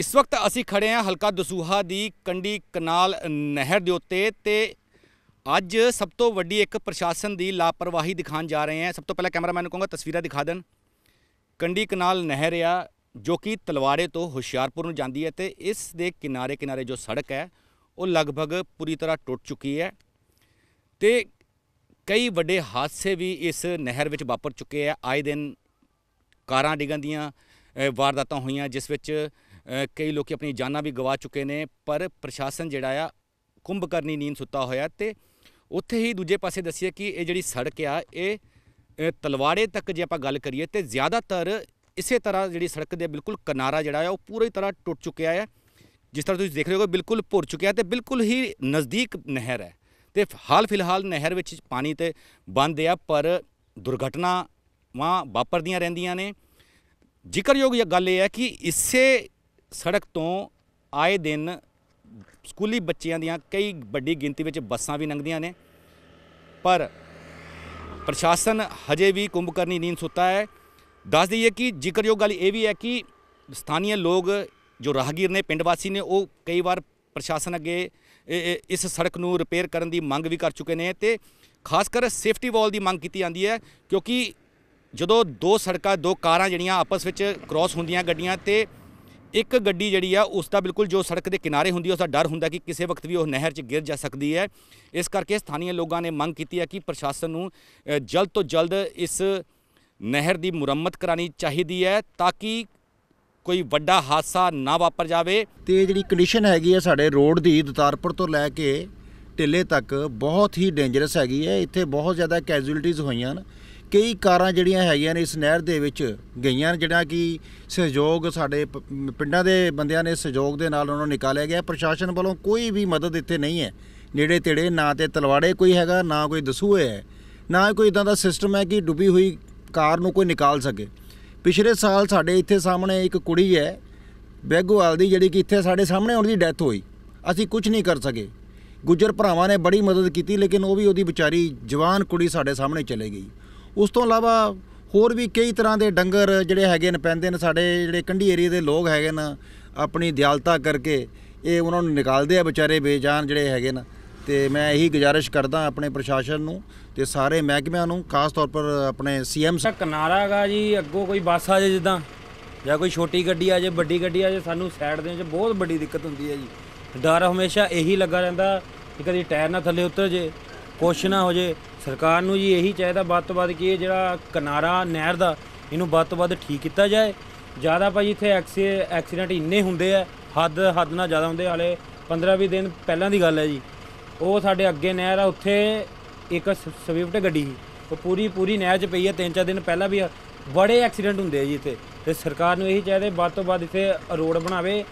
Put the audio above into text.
ਇਸ ਵਕਤ ਅਸੀਂ ਖੜੇ ਹਾਂ ਹਲਕਾ ਦਸੂਹਾ ਦੀ ਕੰਡੀ ਕਨਾਲ ਨਹਿਰ ਦੇ ਉੱਤੇ ਤੇ ਅੱਜ ਸਭ ਤੋਂ ਵੱਡੀ ਇੱਕ ਪ੍ਰਸ਼ਾਸਨ ਦੀ ਲਾਪਰਵਾਹੀ ਦਿਖਾਣ ਜਾ ਰਹੇ ਹਾਂ ਸਭ ਤੋਂ ਪਹਿਲਾਂ ਕੈਮਰਾਮੈਨ ਨੂੰ ਕਹਾਂਗਾ ਤਸਵੀਰਾਂ ਦਿਖਾ ਦੇਣ ਕੰਡੀ ਕਨਾਲ ਨਹਿਰ ਆ ਜੋ ਕਿ ਤਲਵਾੜੇ ਤੋਂ ਹੁਸ਼ਿਆਰਪੁਰ ਨੂੰ ਜਾਂਦੀ ਹੈ ਤੇ ਇਸ ਦੇ ਕਿਨਾਰੇ ਕਿਨਾਰੇ ਜੋ ਸੜਕ ਹੈ ਉਹ ਲਗਭਗ ਪੂਰੀ ਤਰ੍ਹਾਂ ਟੁੱਟ ਚੁੱਕੀ ਹੈ ਤੇ ਕਈ ਵੱਡੇ ਹਾਦਸੇ ਵੀ ਇਸ ਨਹਿਰ ਵਿੱਚ ਵਾਪਰ ਚੁੱਕੇ ਆ ਆਏ ਦਿਨ ਕਾਰਾਂ ਡਿੱਗਣ ਦੀਆਂ ਵਾਰਦਾਤਾਂ ਹੋਈਆਂ ਜਿਸ ਵਿੱਚ ਕਈ ਲੋਕੀ ਆਪਣੀ ਜਾਨਾਂ ਵੀ ਗਵਾ ਚੁੱਕੇ ਨੇ ਪਰ ਪ੍ਰਸ਼ਾਸਨ ਜਿਹੜਾ ਆ ਕੁੰਭਕਰਨੀ ਨੀਂਦ ਸੁੱਤਾ ਹੋਇਆ ਤੇ ਉੱਥੇ ਹੀ ਦੂਜੇ ਪਾਸੇ ਦੱਸਿਆ ਕਿ ਇਹ ਜਿਹੜੀ ਸੜਕ ਆ ਇਹ ਤਲਵਾੜੇ ਤੱਕ ਜੇ ਆਪਾਂ ਗੱਲ ਕਰੀਏ ਤੇ ਜ਼ਿਆਦਾਤਰ ਇਸੇ ਤਰ੍ਹਾਂ ਜਿਹੜੀ ਸੜਕ ਦੇ ਬਿਲਕੁਲ ਕਿਨਾਰਾ ਜਿਹੜਾ ਆ ਉਹ ਪੂਰੀ ਤਰ੍ਹਾਂ ਟੁੱਟ ਚੁੱਕਿਆ ਆ ਜਿਸ ਤਰ੍ਹਾਂ ਤੁਸੀਂ ਦੇਖ ਰਹੇ ਹੋ ਬਿਲਕੁਲ ਭੁਰ ਚੁੱਕਿਆ ਤੇ ਬਿਲਕੁਲ ਹੀ ਨਜ਼ਦੀਕ ਨਹਿਰ ਹੈ ਤੇ ਹਾਲ ਫਿਲਹਾਲ ਨਹਿਰ ਵਿੱਚ ਪਾਣੀ ਤੇ ਬੰਦ ਆ ਪਰ ਦੁਰਘਟਨਾਵਾਂ ਵਾਪਰਦੀਆਂ ਰਹਿੰਦੀਆਂ ਨੇ ਜ਼ਿਕਰਯੋਗ ਇਹ ਗੱਲ ਇਹ ਹੈ ਕਿ ਇਸੇ ਸੜਕ ਤੋਂ ਆਏ ਦਿਨ ਸਕੂਲੀ ਬੱਚਿਆਂ ਦੀਆਂ ਕਈ ਵੱਡੀ ਗਿਣਤੀ ਵਿੱਚ ਬੱਸਾਂ ਵੀ ਲੰਘਦੀਆਂ ਨੇ ਪਰ ਪ੍ਰਸ਼ਾਸਨ ਹਜੇ ਵੀ ਕੁੰਭਕਰਨੀ ਨੀਂਦ ਸੁੱਤਾ ਹੈ ਦੱਸ ਦਈਏ ਕਿ ਜ਼ਿਕਰਯੋਗ ਗੱਲ ਇਹ ਵੀ ਹੈ ਕਿ ਸਥਾਨੀ ਲੋਕ ਜੋ ਰਾਹਗੀਰ ਨੇ ਪਿੰਡ ਵਾਸੀ ਨੇ ਉਹ ਕਈ ਵਾਰ ਪ੍ਰਸ਼ਾਸਨ ਅੱਗੇ ਇਸ ਸੜਕ ਨੂੰ ਰਿਪੇਅਰ ਕਰਨ ਦੀ ਮੰਗ ਵੀ ਕਰ ਚੁੱਕੇ ਨੇ ਤੇ ਖਾਸ ਕਰ ਸੇਫਟੀ ਵਾਲ ਦੀ ਮੰਗ ਕੀਤੀ ਜਾਂਦੀ ਹੈ ਕਿਉਂਕਿ ਜਦੋਂ ਦੋ ਸੜਕਾਂ ਦੋ ਕਾਰਾਂ ਜਿਹੜੀਆਂ ਆਪਸ ਵਿੱਚ ਕ੍ਰਾਸ ਹੁੰਦੀਆਂ ਗੱਡੀਆਂ ਤੇ ਇੱਕ ਗੱਡੀ ਜਿਹੜੀ ਆ ਉਸ ਦਾ ਬਿਲਕੁਲ ਜੋ ਸੜਕ ਦੇ ਕਿਨਾਰੇ ਹੁੰਦੀ ਹੈ ਉਸ ਦਾ ਡਰ ਹੁੰਦਾ ਕਿ ਕਿਸੇ ਵਕਤ ਵੀ ਉਹ ਨਹਿਰ 'ਚ ਗਿਰ ਜਾ ਸਕਦੀ ਹੈ ਇਸ ਕਰਕੇ ਸਥਾਨੀ ਲੋਕਾਂ ਨੇ ਮੰਗ ਕੀਤੀ ਹੈ ਕਿ ਪ੍ਰਸ਼ਾਸਨ ਨੂੰ ਜਲਦ ਤੋਂ ਜਲਦ ਇਸ ਨਹਿਰ ਦੀ ਮੁਰੰਮਤ ਕਰਾਣੀ ਚਾਹੀਦੀ ਹੈ ਤਾਂ ਕਿ ਕੋਈ ਵੱਡਾ ਹਾਦਸਾ ਨਾ ਵਾਪਰ ਜਾਵੇ ਤੇ ਜਿਹੜੀ ਕੰਡੀਸ਼ਨ ਹੈਗੀ ਹੈ ਸਾਡੇ ਰੋਡ ਦੀ ਦਤਾਰਪੁਰ ਤੋਂ ਲੈ ਕੇ ਟਿੱਲੇ ਤੱਕ ਬਹੁਤ ਹੀ ਡੇਂਜਰਸ ਹੈਗੀ ਹੈ ਇੱਥੇ ਬਹੁਤ ਜ਼ਿਆਦਾ ਕੈਜੂਅਲਟੀਆਂ ਹੋਈਆਂ ਹਨ ਕਈ ਕਾਰਾਂ ਜਿਹੜੀਆਂ ਹੈਗੀਆਂ ਨੇ ਇਸ ਨਹਿਰ ਦੇ ਵਿੱਚ ਗਈਆਂ ਜਿਹੜਾ ਕਿ ਸਹਿਯੋਗ ਸਾਡੇ ਪਿੰਡਾਂ ਦੇ ਬੰਦਿਆਂ ਨੇ ਸਹਿਯੋਗ ਦੇ ਨਾਲ ਉਹਨਾਂ ਨੂੰ ਨਿਕਾਲਿਆ ਗਿਆ ਪ੍ਰਸ਼ਾਸਨ ਵੱਲੋਂ ਕੋਈ ਵੀ ਮਦਦ ਇੱਥੇ ਨਹੀਂ ਹੈ ਨੇੜੇ ਤੇੜੇ ਨਾ ਤੇ ਤਲਵਾੜੇ ਕੋਈ ਹੈਗਾ ਨਾ ਕੋਈ ਦਸੂਏ ਹੈ ਨਾ ਕੋਈ ਇਦਾਂ ਦਾ ਸਿਸਟਮ ਹੈ ਕਿ ਡੁੱਬੀ ਹੋਈ ਕਾਰ ਨੂੰ ਕੋਈ ਨਿਕਾਲ ਸਕੇ ਪਿਛਲੇ ਸਾਲ ਸਾਡੇ ਇੱਥੇ ਸਾਹਮਣੇ ਇੱਕ ਕੁੜੀ ਹੈ ਬੈਗੋਵਾਲ ਦੀ ਜਿਹੜੀ ਕਿ ਇੱਥੇ ਸਾਡੇ ਸਾਹਮਣੇ ਉਹਦੀ ਡੈਥ ਹੋਈ ਅਸੀਂ ਕੁਝ ਨਹੀਂ ਕਰ ਸਕੇ ਗੁਜਰ ਭਰਾਵਾਂ ਨੇ ਬੜੀ ਮਦਦ ਕੀਤੀ ਲੇਕਿਨ ਉਹ ਵੀ ਉਹਦੀ ਵਿਚਾਰੀ ਜਵਾਨ ਕੁੜੀ ਸਾਡੇ ਸਾਹਮਣੇ ਚਲੇ ਗਈ ਉਸ ਤੋਂ ਇਲਾਵਾ ਹੋਰ ਵੀ ਕਈ ਤਰ੍ਹਾਂ ਦੇ ਡੰਗਰ ਜਿਹੜੇ ਹੈਗੇ ਨੇ ਪੈਂਦੇ ਨੇ ਸਾਡੇ ਜਿਹੜੇ ਕੰਢੀ ਏਰੀਆ ਦੇ ਲੋਕ ਹੈਗੇ ਨੇ ਆਪਣੀ ਦਿਆਲਤਾ ਕਰਕੇ ਇਹ ਉਹਨਾਂ ਨੂੰ ਨਿਕਾਲਦੇ ਆ ਵਿਚਾਰੇ ਬੇਜਾਨ ਜਿਹੜੇ ਹੈਗੇ ਨੇ ਤੇ ਮੈਂ ਇਹੀ ਗੁਜ਼ਾਰਿਸ਼ ਕਰਦਾ ਆਪਣੇ ਪ੍ਰਸ਼ਾਸਨ ਨੂੰ ਤੇ ਸਾਰੇ ਮਹਿਕਮਿਆਂ ਨੂੰ ਖਾਸ ਤੌਰ ਪਰ ਆਪਣੇ ਸੀਐਮ ਕਨਾਰਾਗਾ ਜੀ ਅੱਗੋਂ ਕੋਈ ਬੱਸ ਆ ਜੇ ਜਿੱਦਾਂ ਜਾਂ ਕੋਈ ਛੋਟੀ ਗੱਡੀ ਆ ਜੇ ਵੱਡੀ ਗੱਡੀ ਆ ਜੇ ਸਾਨੂੰ ਸਾਈਡ ਦੇ ਵਿੱਚ ਬਹੁਤ ਵੱਡੀ ਦਿੱਕਤ ਹੁੰਦੀ ਹੈ ਜੀ ਡਰ ਹਮੇਸ਼ਾ ਇਹੀ ਲੱਗਾ ਰਹਿੰਦਾ ਕਿ ਕਦੀ ਟਾਇਰ ਨਾ ਥੱਲੇ ਉਤਰ ਜੇ ਕੁਛ ਨਾ ਹੋ ਜੇ ਸਰਕਾਰ ਨੂੰ ਜੀ ਇਹੀ ਚਾਹੀਦਾ ਵੱਧ ਤੋਂ ਵੱਧ ਕਿ ਇਹ ਜਿਹੜਾ ਕਿਨਾਰਾ ਨਹਿਰ ਦਾ ਇਹਨੂੰ ਵੱਧ ਤੋਂ ਵੱਧ ਠੀਕ ਕੀਤਾ ਜਾਏ ਜ਼ਿਆਦਾ ਭਾਜੀ ਇੱਥੇ ਐਕਸੀਡੈਂਟ ਇੰਨੇ ਹੁੰਦੇ ਆ ਹੱਦ ਹੱਦ ਨਾਲ ਜ਼ਿਆਦਾ ਹੁੰਦੇ ਹਾਲੇ 15-20 ਦਿਨ ਪਹਿਲਾਂ ਦੀ ਗੱਲ ਹੈ ਜੀ ਉਹ ਸਾਡੇ ਅੱਗੇ ਨਹਿਰ ਆ ਉੱਥੇ ਇੱਕ ਸਵਿਫਟ ਗੱਡੀ ਸੀ ਉਹ ਪੂਰੀ ਪੂਰੀ ਨਹਿਰ 'ਚ ਪਈ ਹੈ ਤਿੰਨ ਚਾਰ ਦਿਨ ਪਹਿਲਾਂ ਵੀ ਬੜੇ ਐਕਸੀਡੈਂਟ ਹੁੰਦੇ ਆ ਜੀ ਇੱਥੇ ਤੇ ਸਰਕਾਰ ਨੂੰ ਇਹੀ ਚਾਹੀਦਾ ਵੱਧ ਤੋਂ ਵੱਧ ਇੱਥੇ ਰੋਡ ਬਣਾਵੇ